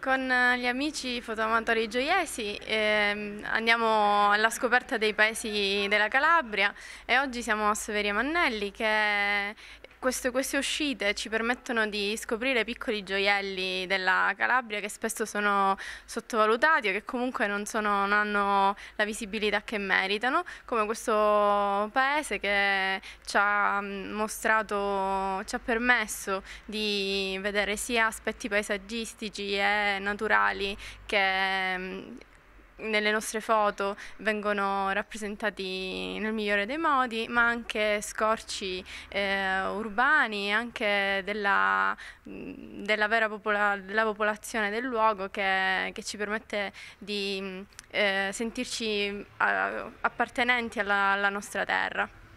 Con eh, gli amici fotoamatori gioiesi eh, andiamo alla scoperta dei paesi della Calabria e oggi siamo a Severia Mannelli che queste, queste, uscite ci permettono di scoprire piccoli gioielli della Calabria che spesso sono sottovalutati o che comunque non, sono, non hanno la visibilità che meritano, come questo paese che ci ha mm, mostrato, ci ha permesso di vedere sia aspetti paesaggistici e naturali che mm, nelle nostre foto vengono rappresentati nel migliore dei modi, ma anche scorci eh, urbani, anche della, della vera popola- della popolazione del luogo che, che ci permette di eh, sentirci eh, appartenenti alla, alla nostra terra.